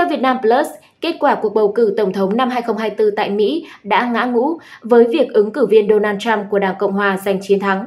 Theo Vietnam Plus, kết quả cuộc bầu cử Tổng thống năm 2024 tại Mỹ đã ngã ngũ với việc ứng cử viên Donald Trump của Đảng Cộng Hòa giành chiến thắng.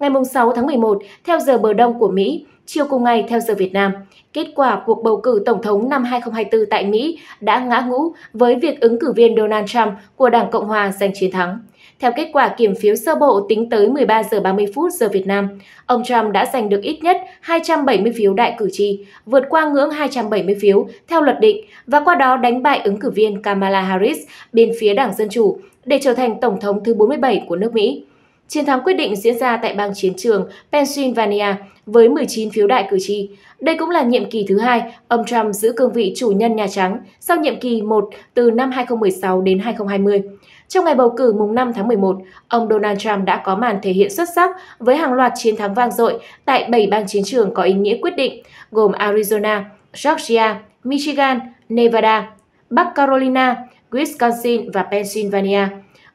Ngày 6 tháng 11, theo giờ bờ đông của Mỹ, Chiều cùng ngày, theo giờ Việt Nam, kết quả cuộc bầu cử Tổng thống năm 2024 tại Mỹ đã ngã ngũ với việc ứng cử viên Donald Trump của Đảng Cộng Hòa giành chiến thắng. Theo kết quả kiểm phiếu sơ bộ tính tới 13 giờ 30 phút giờ Việt Nam, ông Trump đã giành được ít nhất 270 phiếu đại cử tri, vượt qua ngưỡng 270 phiếu theo luật định và qua đó đánh bại ứng cử viên Kamala Harris bên phía Đảng Dân Chủ để trở thành Tổng thống thứ 47 của nước Mỹ. Chiến thắng quyết định diễn ra tại bang chiến trường Pennsylvania với 19 phiếu đại cử tri. Đây cũng là nhiệm kỳ thứ hai ông Trump giữ cương vị chủ nhân Nhà Trắng sau nhiệm kỳ 1 từ năm 2016 đến 2020. Trong ngày bầu cử mùng 5 tháng 11, ông Donald Trump đã có màn thể hiện xuất sắc với hàng loạt chiến thắng vang dội tại 7 bang chiến trường có ý nghĩa quyết định, gồm Arizona, Georgia, Michigan, Nevada, Bắc Carolina, Wisconsin và Pennsylvania.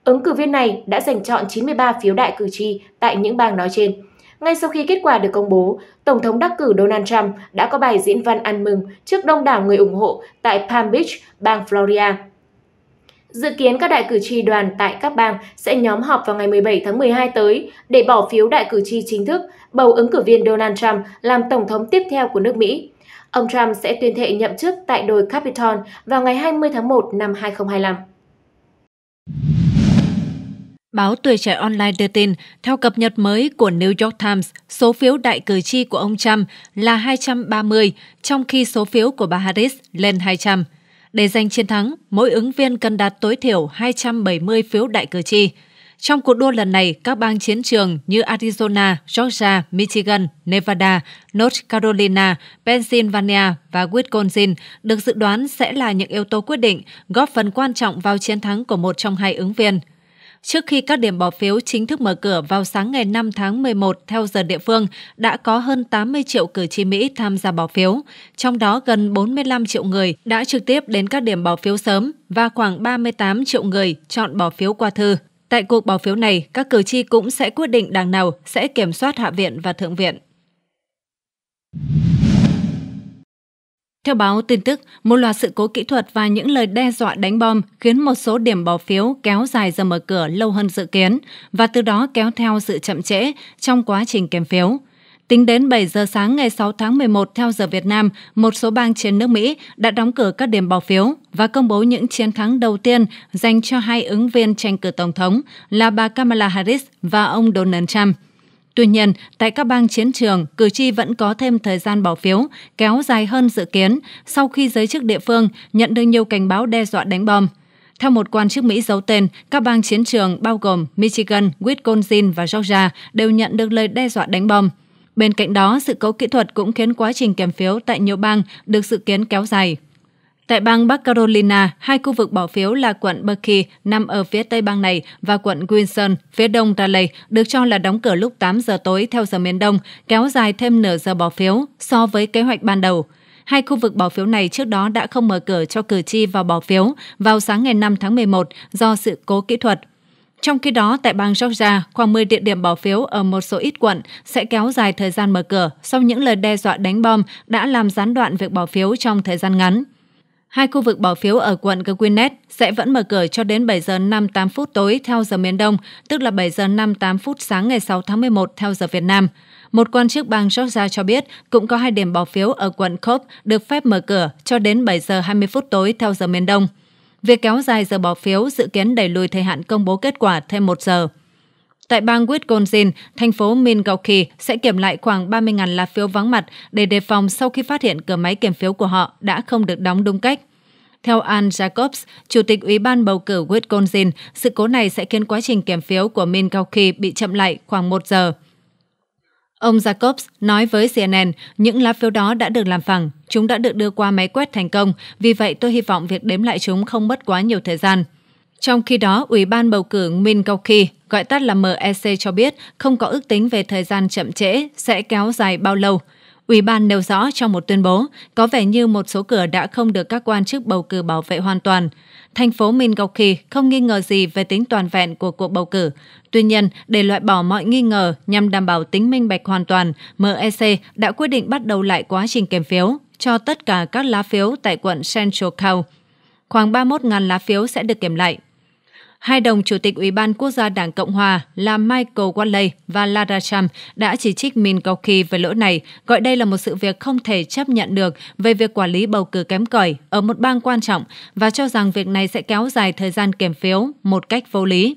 Ứng cử viên này đã giành chọn 93 phiếu đại cử tri tại những bang nói trên. Ngay sau khi kết quả được công bố, Tổng thống đắc cử Donald Trump đã có bài diễn văn ăn mừng trước đông đảo người ủng hộ tại Palm Beach, bang Florida. Dự kiến các đại cử tri đoàn tại các bang sẽ nhóm họp vào ngày 17 tháng 12 tới để bỏ phiếu đại cử tri chính thức bầu ứng cử viên Donald Trump làm tổng thống tiếp theo của nước Mỹ. Ông Trump sẽ tuyên thệ nhậm chức tại đồi Capitol vào ngày 20 tháng 1 năm 2025. Báo Tuổi Trẻ Online đưa tin, theo cập nhật mới của New York Times, số phiếu đại cử tri của ông Trump là 230, trong khi số phiếu của bà Harris lên 200. Để giành chiến thắng, mỗi ứng viên cần đạt tối thiểu 270 phiếu đại cử tri. Trong cuộc đua lần này, các bang chiến trường như Arizona, Georgia, Michigan, Nevada, North Carolina, Pennsylvania và Wisconsin được dự đoán sẽ là những yếu tố quyết định, góp phần quan trọng vào chiến thắng của một trong hai ứng viên – trước khi các điểm bỏ phiếu chính thức mở cửa vào sáng ngày 5 tháng 11 theo giờ địa phương, đã có hơn 80 triệu cử tri Mỹ tham gia bỏ phiếu, trong đó gần 45 triệu người đã trực tiếp đến các điểm bỏ phiếu sớm và khoảng 38 triệu người chọn bỏ phiếu qua thư. Tại cuộc bỏ phiếu này, các cử tri cũng sẽ quyết định đảng nào sẽ kiểm soát Hạ viện và Thượng viện. Theo báo tin tức, một loạt sự cố kỹ thuật và những lời đe dọa đánh bom khiến một số điểm bỏ phiếu kéo dài giờ mở cửa lâu hơn dự kiến và từ đó kéo theo sự chậm trễ trong quá trình kiểm phiếu. Tính đến 7 giờ sáng ngày 6 tháng 11 theo giờ Việt Nam, một số bang trên nước Mỹ đã đóng cửa các điểm bỏ phiếu và công bố những chiến thắng đầu tiên dành cho hai ứng viên tranh cử Tổng thống là bà Kamala Harris và ông Donald Trump. Tuy nhiên, tại các bang chiến trường, cử tri vẫn có thêm thời gian bỏ phiếu, kéo dài hơn dự kiến sau khi giới chức địa phương nhận được nhiều cảnh báo đe dọa đánh bom. Theo một quan chức Mỹ giấu tên, các bang chiến trường bao gồm Michigan, Wisconsin và Georgia đều nhận được lời đe dọa đánh bom. Bên cạnh đó, sự cố kỹ thuật cũng khiến quá trình kiểm phiếu tại nhiều bang được dự kiến kéo dài. Tại bang Bắc Carolina, hai khu vực bỏ phiếu là quận Berkeley nằm ở phía tây bang này và quận Wilson phía đông Raleigh được cho là đóng cửa lúc 8 giờ tối theo giờ miền Đông, kéo dài thêm nửa giờ bỏ phiếu so với kế hoạch ban đầu. Hai khu vực bỏ phiếu này trước đó đã không mở cửa cho cử tri vào bỏ phiếu vào sáng ngày 5 tháng 11 do sự cố kỹ thuật. Trong khi đó, tại bang Georgia, khoảng 10 địa điểm bỏ phiếu ở một số ít quận sẽ kéo dài thời gian mở cửa sau những lời đe dọa đánh bom đã làm gián đoạn việc bỏ phiếu trong thời gian ngắn. Hai khu vực bỏ phiếu ở quận Gwynedd sẽ vẫn mở cửa cho đến 7 giờ 58 phút tối theo giờ miền Đông, tức là 7 giờ 58 phút sáng ngày 6 tháng 11 theo giờ Việt Nam. Một quan chức bang Georgia cho biết cũng có hai điểm bỏ phiếu ở quận Cobb được phép mở cửa cho đến 7 giờ 20 phút tối theo giờ miền Đông. Việc kéo dài giờ bỏ phiếu dự kiến đẩy lùi thời hạn công bố kết quả thêm một giờ. Tại bang Wisconsin, thành phố Milwaukee sẽ kiểm lại khoảng 30.000 lá phiếu vắng mặt để đề phòng sau khi phát hiện cửa máy kiểm phiếu của họ đã không được đóng đúng cách. Theo Ann Jacobs, Chủ tịch Ủy ban bầu cử Wisconsin, sự cố này sẽ khiến quá trình kiểm phiếu của Milwaukee bị chậm lại khoảng 1 giờ. Ông Jacobs nói với CNN, những lá phiếu đó đã được làm phẳng, chúng đã được đưa qua máy quét thành công, vì vậy tôi hy vọng việc đếm lại chúng không mất quá nhiều thời gian. Trong khi đó, Ủy ban bầu cử Min Gokhi, gọi tắt là MEC cho biết không có ước tính về thời gian chậm trễ sẽ kéo dài bao lâu. Ủy ban nêu rõ trong một tuyên bố, có vẻ như một số cửa đã không được các quan chức bầu cử bảo vệ hoàn toàn. Thành phố Mingokhi không nghi ngờ gì về tính toàn vẹn của cuộc bầu cử. Tuy nhiên, để loại bỏ mọi nghi ngờ nhằm đảm bảo tính minh bạch hoàn toàn, MEC đã quyết định bắt đầu lại quá trình kiểm phiếu cho tất cả các lá phiếu tại quận Central Cow. Khoảng 31.000 lá phiếu sẽ được kiểm lại hai đồng chủ tịch Ủy ban Quốc gia Đảng Cộng Hòa là Michael Watley và Lara Trump đã chỉ trích Min Goki về lỗi này, gọi đây là một sự việc không thể chấp nhận được về việc quản lý bầu cử kém cỏi ở một bang quan trọng và cho rằng việc này sẽ kéo dài thời gian kiểm phiếu một cách vô lý.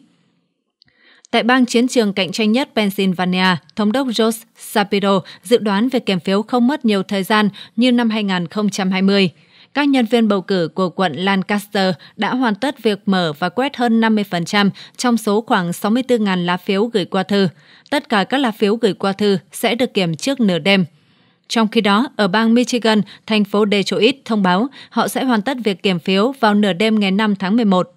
Tại bang chiến trường cạnh tranh nhất Pennsylvania, Thống đốc Josh Shapiro dự đoán việc kiểm phiếu không mất nhiều thời gian như năm 2020 các nhân viên bầu cử của quận Lancaster đã hoàn tất việc mở và quét hơn 50% trong số khoảng 64.000 lá phiếu gửi qua thư. Tất cả các lá phiếu gửi qua thư sẽ được kiểm trước nửa đêm. Trong khi đó, ở bang Michigan, thành phố Detroit thông báo họ sẽ hoàn tất việc kiểm phiếu vào nửa đêm ngày 5 tháng 11.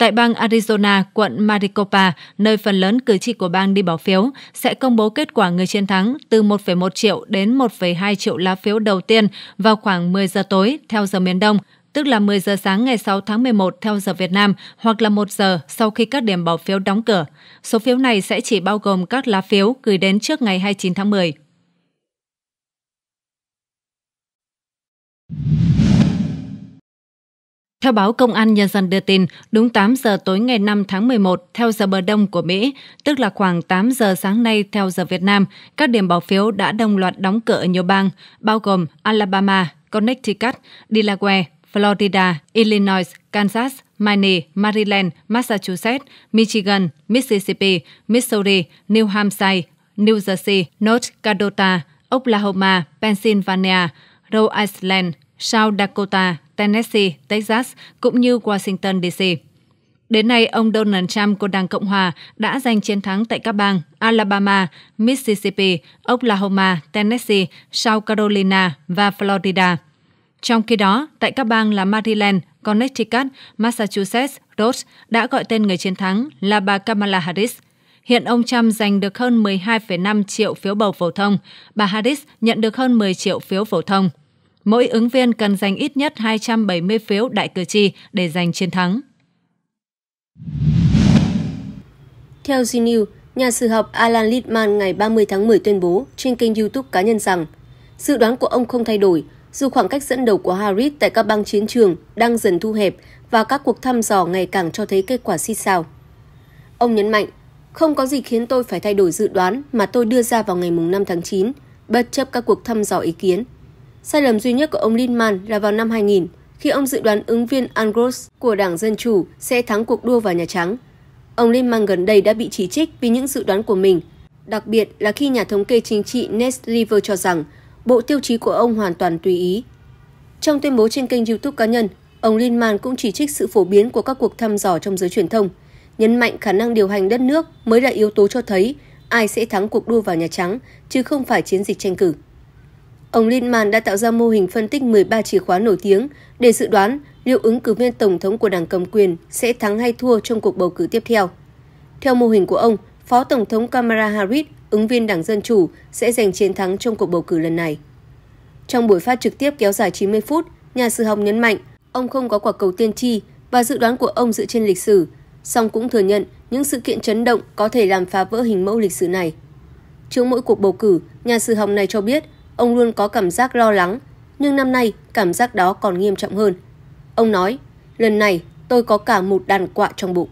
Tại bang Arizona, quận Maricopa, nơi phần lớn cử tri của bang đi bỏ phiếu, sẽ công bố kết quả người chiến thắng từ 1,1 triệu đến 1,2 triệu lá phiếu đầu tiên vào khoảng 10 giờ tối theo giờ miền Đông, tức là 10 giờ sáng ngày 6 tháng 11 theo giờ Việt Nam hoặc là 1 giờ sau khi các điểm bỏ phiếu đóng cửa. Số phiếu này sẽ chỉ bao gồm các lá phiếu gửi đến trước ngày 29 tháng 10. Theo báo Công an Nhân dân đưa tin, đúng 8 giờ tối ngày 5 tháng 11 theo giờ bờ đông của Mỹ, tức là khoảng 8 giờ sáng nay theo giờ Việt Nam, các điểm bỏ phiếu đã đồng loạt đóng cửa ở nhiều bang, bao gồm Alabama, Connecticut, Delaware, Florida, Illinois, Kansas, Maine, Maryland, Massachusetts, Michigan, Mississippi, Missouri, New Hampshire, New Jersey, North Dakota, Oklahoma, Pennsylvania, Rhode Island, South Dakota, Tennessee, Texas cũng như Washington DC. Đến nay, ông Donald Trump của Đảng Cộng Hòa đã giành chiến thắng tại các bang Alabama, Mississippi, Oklahoma, Tennessee, South Carolina và Florida. Trong khi đó, tại các bang là Maryland, Connecticut, Massachusetts, Rhodes đã gọi tên người chiến thắng là bà Kamala Harris. Hiện ông Trump giành được hơn 12,5 triệu phiếu bầu phổ thông, bà Harris nhận được hơn 10 triệu phiếu phổ thông. Mỗi ứng viên cần giành ít nhất 270 phiếu đại cử tri để giành chiến thắng. Theo Zinew, nhà sử học Alan Littman ngày 30 tháng 10 tuyên bố trên kênh YouTube cá nhân rằng dự đoán của ông không thay đổi dù khoảng cách dẫn đầu của Harris tại các bang chiến trường đang dần thu hẹp và các cuộc thăm dò ngày càng cho thấy kết quả xít sao. Ông nhấn mạnh, không có gì khiến tôi phải thay đổi dự đoán mà tôi đưa ra vào ngày 5 tháng 9, bất chấp các cuộc thăm dò ý kiến. Sai lầm duy nhất của ông Lindman là vào năm 2000, khi ông dự đoán ứng viên Andros của Đảng Dân Chủ sẽ thắng cuộc đua vào Nhà Trắng. Ông Lindman gần đây đã bị chỉ trích vì những dự đoán của mình, đặc biệt là khi nhà thống kê chính trị Ned River cho rằng bộ tiêu chí của ông hoàn toàn tùy ý. Trong tuyên bố trên kênh YouTube cá nhân, ông Lindman cũng chỉ trích sự phổ biến của các cuộc thăm dò trong giới truyền thông, nhấn mạnh khả năng điều hành đất nước mới là yếu tố cho thấy ai sẽ thắng cuộc đua vào Nhà Trắng, chứ không phải chiến dịch tranh cử. Ông Lindman đã tạo ra mô hình phân tích 13 chìa khóa nổi tiếng để dự đoán liệu ứng cử viên tổng thống của đảng cầm quyền sẽ thắng hay thua trong cuộc bầu cử tiếp theo. Theo mô hình của ông, Phó Tổng thống Kamala Harris, ứng viên Đảng Dân Chủ, sẽ giành chiến thắng trong cuộc bầu cử lần này. Trong buổi phát trực tiếp kéo dài 90 phút, nhà sư học nhấn mạnh ông không có quả cầu tiên tri và dự đoán của ông dựa trên lịch sử, song cũng thừa nhận những sự kiện chấn động có thể làm phá vỡ hình mẫu lịch sử này. Trước mỗi cuộc bầu cử, nhà sư học này cho biết Ông luôn có cảm giác lo lắng, nhưng năm nay cảm giác đó còn nghiêm trọng hơn. Ông nói, lần này tôi có cả một đàn quạ trong bụng.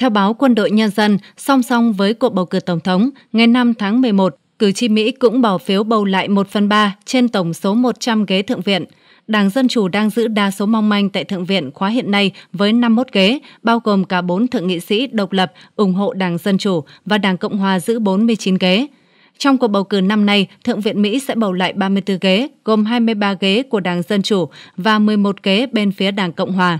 Theo báo Quân đội Nhân dân, song song với cuộc bầu cử Tổng thống, ngày 5 tháng 11, cử tri Mỹ cũng bỏ phiếu bầu lại 1 phần 3 trên tổng số 100 ghế Thượng viện. Đảng Dân Chủ đang giữ đa số mong manh tại Thượng viện khóa hiện nay với 51 ghế, bao gồm cả 4 thượng nghị sĩ độc lập ủng hộ Đảng Dân Chủ và Đảng Cộng Hòa giữ 49 ghế. Trong cuộc bầu cử năm nay, Thượng viện Mỹ sẽ bầu lại 34 ghế, gồm 23 ghế của Đảng Dân Chủ và 11 ghế bên phía Đảng Cộng Hòa.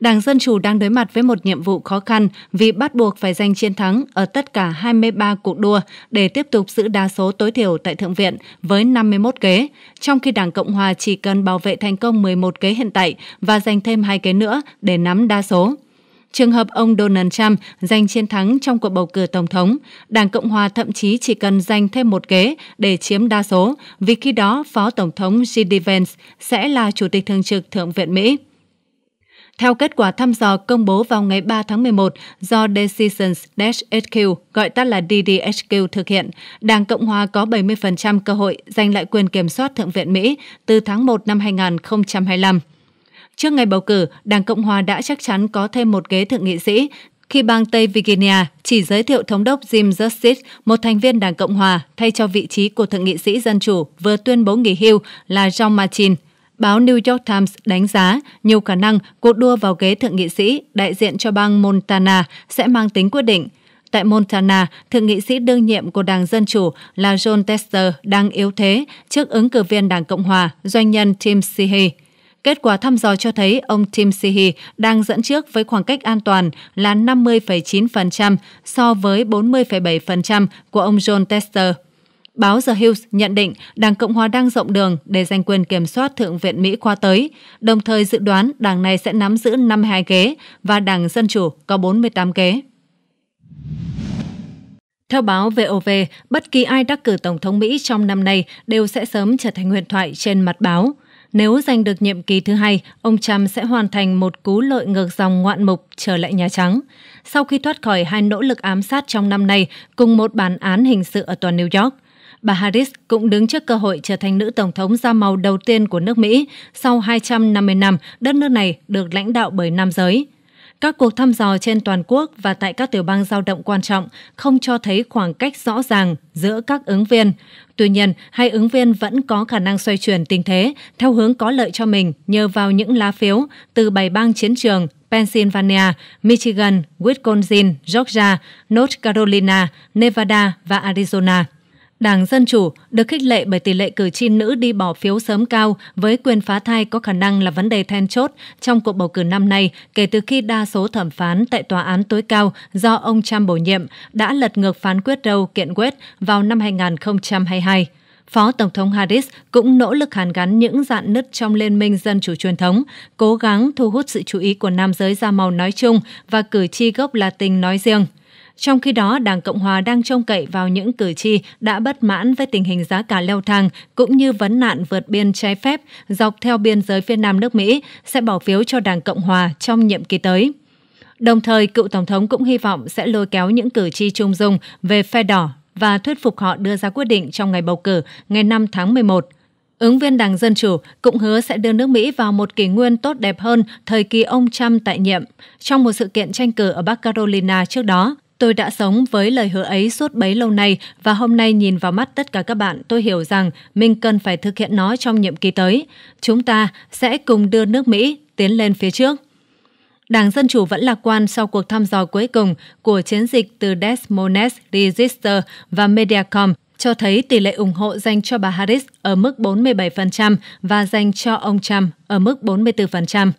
Đảng Dân Chủ đang đối mặt với một nhiệm vụ khó khăn vì bắt buộc phải giành chiến thắng ở tất cả 23 cuộc đua để tiếp tục giữ đa số tối thiểu tại Thượng viện với 51 ghế, trong khi Đảng Cộng Hòa chỉ cần bảo vệ thành công 11 ghế hiện tại và giành thêm hai ghế nữa để nắm đa số. Trường hợp ông Donald Trump giành chiến thắng trong cuộc bầu cử Tổng thống, Đảng Cộng Hòa thậm chí chỉ cần giành thêm một ghế để chiếm đa số, vì khi đó Phó Tổng thống J.D. Vance sẽ là Chủ tịch Thường trực Thượng viện Mỹ. Theo kết quả thăm dò công bố vào ngày 3 tháng 11 do Decisions-HQ, gọi tắt là DDHQ thực hiện, Đảng Cộng hòa có 70% cơ hội giành lại quyền kiểm soát Thượng viện Mỹ từ tháng 1 năm 2025. Trước ngày bầu cử, Đảng Cộng hòa đã chắc chắn có thêm một ghế thượng nghị sĩ khi bang Tây Virginia chỉ giới thiệu thống đốc Jim Justice, một thành viên Đảng Cộng hòa, thay cho vị trí của thượng nghị sĩ dân chủ vừa tuyên bố nghỉ hưu là John Martin. Báo New York Times đánh giá nhiều khả năng cuộc đua vào ghế thượng nghị sĩ đại diện cho bang Montana sẽ mang tính quyết định. Tại Montana, thượng nghị sĩ đương nhiệm của Đảng Dân Chủ là John Tester đang yếu thế trước ứng cử viên Đảng Cộng Hòa, doanh nhân Tim Seehey. Kết quả thăm dò cho thấy ông Tim Sihi đang dẫn trước với khoảng cách an toàn là 50,9% so với 40,7% của ông John Tester. Báo The Hills nhận định Đảng Cộng hòa đang rộng đường để giành quyền kiểm soát Thượng viện Mỹ qua tới, đồng thời dự đoán đảng này sẽ nắm giữ 52 ghế và Đảng Dân Chủ có 48 ghế. Theo báo VOV, bất kỳ ai đắc cử Tổng thống Mỹ trong năm nay đều sẽ sớm trở thành huyền thoại trên mặt báo – nếu giành được nhiệm kỳ thứ hai, ông Trump sẽ hoàn thành một cú lội ngược dòng ngoạn mục trở lại Nhà Trắng. Sau khi thoát khỏi hai nỗ lực ám sát trong năm nay cùng một bản án hình sự ở toàn New York, bà Harris cũng đứng trước cơ hội trở thành nữ tổng thống da màu đầu tiên của nước Mỹ sau 250 năm đất nước này được lãnh đạo bởi nam giới. Các cuộc thăm dò trên toàn quốc và tại các tiểu bang giao động quan trọng không cho thấy khoảng cách rõ ràng giữa các ứng viên. Tuy nhiên, hai ứng viên vẫn có khả năng xoay chuyển tình thế theo hướng có lợi cho mình nhờ vào những lá phiếu từ bảy bang chiến trường Pennsylvania, Michigan, Wisconsin, Georgia, North Carolina, Nevada và Arizona. Đảng Dân Chủ được khích lệ bởi tỷ lệ cử tri nữ đi bỏ phiếu sớm cao với quyền phá thai có khả năng là vấn đề then chốt trong cuộc bầu cử năm nay kể từ khi đa số thẩm phán tại tòa án tối cao do ông Trump bổ nhiệm đã lật ngược phán quyết Roe kiện quyết vào năm 2022. Phó Tổng thống Harris cũng nỗ lực hàn gắn những dạn nứt trong Liên minh Dân chủ truyền thống, cố gắng thu hút sự chú ý của nam giới da màu nói chung và cử tri gốc Latin nói riêng – trong khi đó, Đảng Cộng Hòa đang trông cậy vào những cử tri đã bất mãn với tình hình giá cả leo thang cũng như vấn nạn vượt biên trái phép dọc theo biên giới phía Nam nước Mỹ sẽ bỏ phiếu cho Đảng Cộng Hòa trong nhiệm kỳ tới. Đồng thời, cựu Tổng thống cũng hy vọng sẽ lôi kéo những cử tri trung dung về phe đỏ và thuyết phục họ đưa ra quyết định trong ngày bầu cử ngày 5 tháng 11. Ứng viên Đảng Dân Chủ cũng hứa sẽ đưa nước Mỹ vào một kỷ nguyên tốt đẹp hơn thời kỳ ông Trump tại nhiệm trong một sự kiện tranh cử ở Bắc Carolina trước đó. Tôi đã sống với lời hứa ấy suốt bấy lâu nay và hôm nay nhìn vào mắt tất cả các bạn, tôi hiểu rằng mình cần phải thực hiện nó trong nhiệm kỳ tới. Chúng ta sẽ cùng đưa nước Mỹ tiến lên phía trước. Đảng Dân Chủ vẫn lạc quan sau cuộc thăm dò cuối cùng của chiến dịch từ Des Moines Register và Mediacom cho thấy tỷ lệ ủng hộ dành cho bà Harris ở mức 47% và dành cho ông Trump ở mức 44%.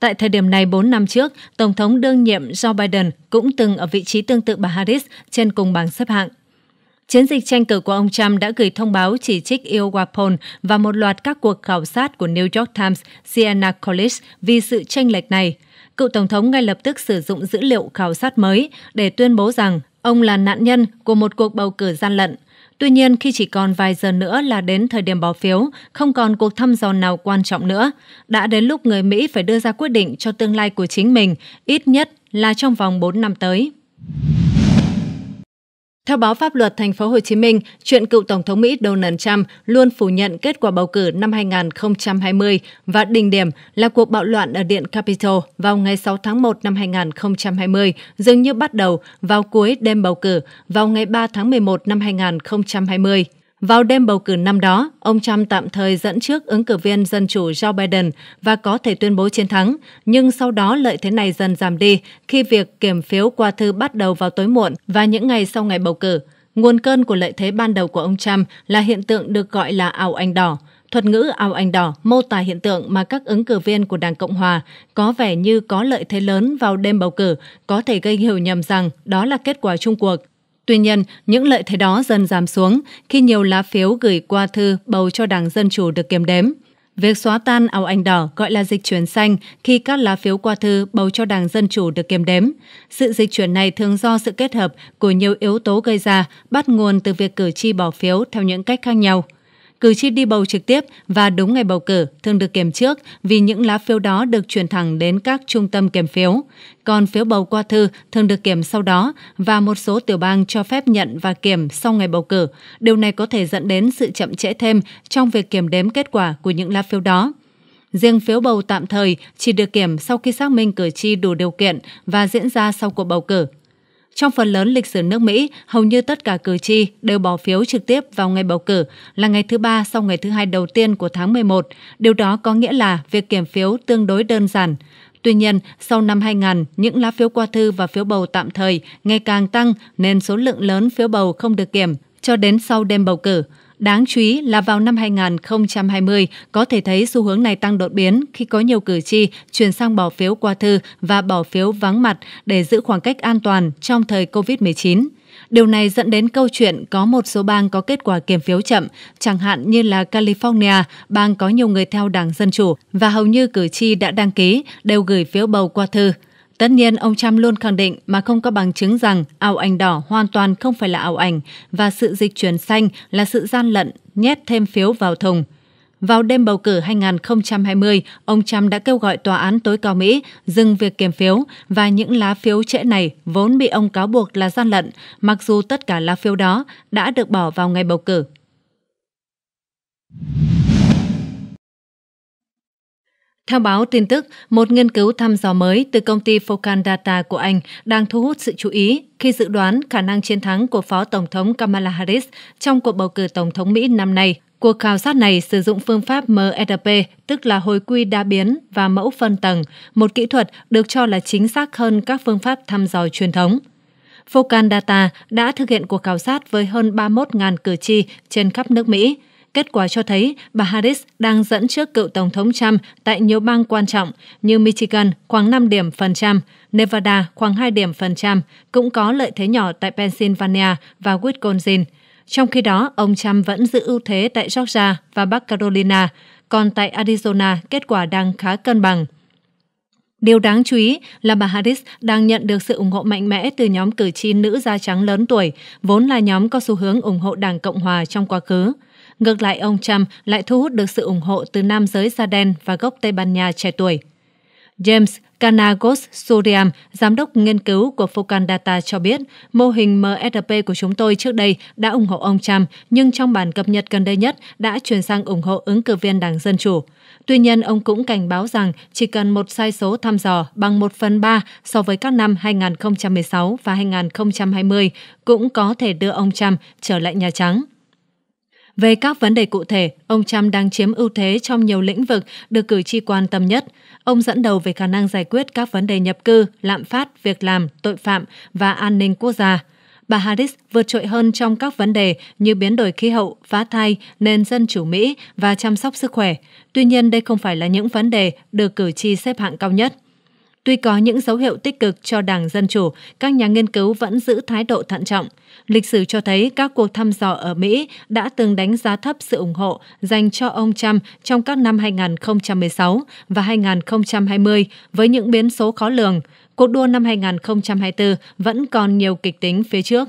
Tại thời điểm này 4 năm trước, Tổng thống đương nhiệm Joe Biden cũng từng ở vị trí tương tự bà Harris trên cùng bảng xếp hạng. Chiến dịch tranh cử của ông Trump đã gửi thông báo chỉ trích Iowa poll và một loạt các cuộc khảo sát của New York Times, Siena College vì sự tranh lệch này. Cựu Tổng thống ngay lập tức sử dụng dữ liệu khảo sát mới để tuyên bố rằng ông là nạn nhân của một cuộc bầu cử gian lận – Tuy nhiên, khi chỉ còn vài giờ nữa là đến thời điểm bỏ phiếu, không còn cuộc thăm dò nào quan trọng nữa. Đã đến lúc người Mỹ phải đưa ra quyết định cho tương lai của chính mình, ít nhất là trong vòng 4 năm tới. Theo báo pháp luật Thành phố Hồ Chí Minh, chuyện cựu Tổng thống Mỹ Donald Trump luôn phủ nhận kết quả bầu cử năm 2020 và đỉnh điểm là cuộc bạo loạn ở Điện Capitol vào ngày 6 tháng 1 năm 2020 dường như bắt đầu vào cuối đêm bầu cử vào ngày 3 tháng 11 năm 2020. Vào đêm bầu cử năm đó, ông Trump tạm thời dẫn trước ứng cử viên Dân Chủ Joe Biden và có thể tuyên bố chiến thắng, nhưng sau đó lợi thế này dần giảm đi khi việc kiểm phiếu qua thư bắt đầu vào tối muộn và những ngày sau ngày bầu cử. Nguồn cơn của lợi thế ban đầu của ông Trump là hiện tượng được gọi là ảo ảnh đỏ. Thuật ngữ ảo ảnh đỏ mô tả hiện tượng mà các ứng cử viên của Đảng Cộng Hòa có vẻ như có lợi thế lớn vào đêm bầu cử, có thể gây hiểu nhầm rằng đó là kết quả chung cuộc. Tuy nhiên, những lợi thế đó dần giảm xuống khi nhiều lá phiếu gửi qua thư bầu cho Đảng Dân Chủ được kiểm đếm. Việc xóa tan ảo ảnh đỏ gọi là dịch chuyển xanh khi các lá phiếu qua thư bầu cho Đảng Dân Chủ được kiểm đếm. Sự dịch chuyển này thường do sự kết hợp của nhiều yếu tố gây ra, bắt nguồn từ việc cử tri bỏ phiếu theo những cách khác nhau – Cử tri đi bầu trực tiếp và đúng ngày bầu cử thường được kiểm trước vì những lá phiếu đó được chuyển thẳng đến các trung tâm kiểm phiếu. Còn phiếu bầu qua thư thường được kiểm sau đó và một số tiểu bang cho phép nhận và kiểm sau ngày bầu cử. Điều này có thể dẫn đến sự chậm trễ thêm trong việc kiểm đếm kết quả của những lá phiếu đó. Riêng phiếu bầu tạm thời chỉ được kiểm sau khi xác minh cử tri đủ điều kiện và diễn ra sau cuộc bầu cử. Trong phần lớn lịch sử nước Mỹ, hầu như tất cả cử tri đều bỏ phiếu trực tiếp vào ngày bầu cử là ngày thứ ba sau ngày thứ hai đầu tiên của tháng 11. Điều đó có nghĩa là việc kiểm phiếu tương đối đơn giản. Tuy nhiên, sau năm 2000, những lá phiếu qua thư và phiếu bầu tạm thời ngày càng tăng nên số lượng lớn phiếu bầu không được kiểm cho đến sau đêm bầu cử. Đáng chú ý là vào năm 2020, có thể thấy xu hướng này tăng đột biến khi có nhiều cử tri chuyển sang bỏ phiếu qua thư và bỏ phiếu vắng mặt để giữ khoảng cách an toàn trong thời COVID-19. Điều này dẫn đến câu chuyện có một số bang có kết quả kiểm phiếu chậm, chẳng hạn như là California, bang có nhiều người theo Đảng Dân Chủ và hầu như cử tri đã đăng ký đều gửi phiếu bầu qua thư. Tất nhiên, ông Trump luôn khẳng định mà không có bằng chứng rằng ảo ảnh đỏ hoàn toàn không phải là ảo ảnh và sự dịch chuyển xanh là sự gian lận, nhét thêm phiếu vào thùng. Vào đêm bầu cử 2020, ông Trump đã kêu gọi tòa án tối cao Mỹ dừng việc kiểm phiếu và những lá phiếu trễ này vốn bị ông cáo buộc là gian lận, mặc dù tất cả lá phiếu đó đã được bỏ vào ngày bầu cử. Theo báo tin tức, một nghiên cứu thăm dò mới từ công ty Focan Data của Anh đang thu hút sự chú ý khi dự đoán khả năng chiến thắng của Phó Tổng thống Kamala Harris trong cuộc bầu cử Tổng thống Mỹ năm nay. Cuộc khảo sát này sử dụng phương pháp MRP, e tức là hồi quy đa biến và mẫu phân tầng, một kỹ thuật được cho là chính xác hơn các phương pháp thăm dò truyền thống. Focan Data đã thực hiện cuộc khảo sát với hơn 31.000 cử tri trên khắp nước Mỹ – Kết quả cho thấy bà Harris đang dẫn trước cựu Tổng thống Trump tại nhiều bang quan trọng như Michigan khoảng 5 điểm phần trăm, Nevada khoảng 2 điểm phần trăm, cũng có lợi thế nhỏ tại Pennsylvania và Wisconsin. Trong khi đó, ông Trump vẫn giữ ưu thế tại Georgia và Bắc Carolina, còn tại Arizona kết quả đang khá cân bằng. Điều đáng chú ý là bà Harris đang nhận được sự ủng hộ mạnh mẽ từ nhóm cử tri nữ da trắng lớn tuổi, vốn là nhóm có xu hướng ủng hộ Đảng Cộng hòa trong quá khứ. Ngược lại, ông Trump lại thu hút được sự ủng hộ từ nam giới da đen và gốc Tây Ban Nha trẻ tuổi. James Canagos Suriam, giám đốc nghiên cứu của Focan Data cho biết, mô hình MSRP của chúng tôi trước đây đã ủng hộ ông Trump, nhưng trong bản cập nhật gần đây nhất đã chuyển sang ủng hộ ứng cử viên Đảng Dân Chủ. Tuy nhiên, ông cũng cảnh báo rằng chỉ cần một sai số thăm dò bằng 1 phần 3 so với các năm 2016 và 2020 cũng có thể đưa ông Trump trở lại Nhà Trắng. Về các vấn đề cụ thể, ông Trump đang chiếm ưu thế trong nhiều lĩnh vực được cử tri quan tâm nhất. Ông dẫn đầu về khả năng giải quyết các vấn đề nhập cư, lạm phát, việc làm, tội phạm và an ninh quốc gia. Bà Harris vượt trội hơn trong các vấn đề như biến đổi khí hậu, phá thai, nền dân chủ Mỹ và chăm sóc sức khỏe. Tuy nhiên, đây không phải là những vấn đề được cử tri xếp hạng cao nhất. Tuy có những dấu hiệu tích cực cho Đảng Dân Chủ, các nhà nghiên cứu vẫn giữ thái độ thận trọng. Lịch sử cho thấy các cuộc thăm dò ở Mỹ đã từng đánh giá thấp sự ủng hộ dành cho ông Trump trong các năm 2016 và 2020 với những biến số khó lường. Cuộc đua năm 2024 vẫn còn nhiều kịch tính phía trước.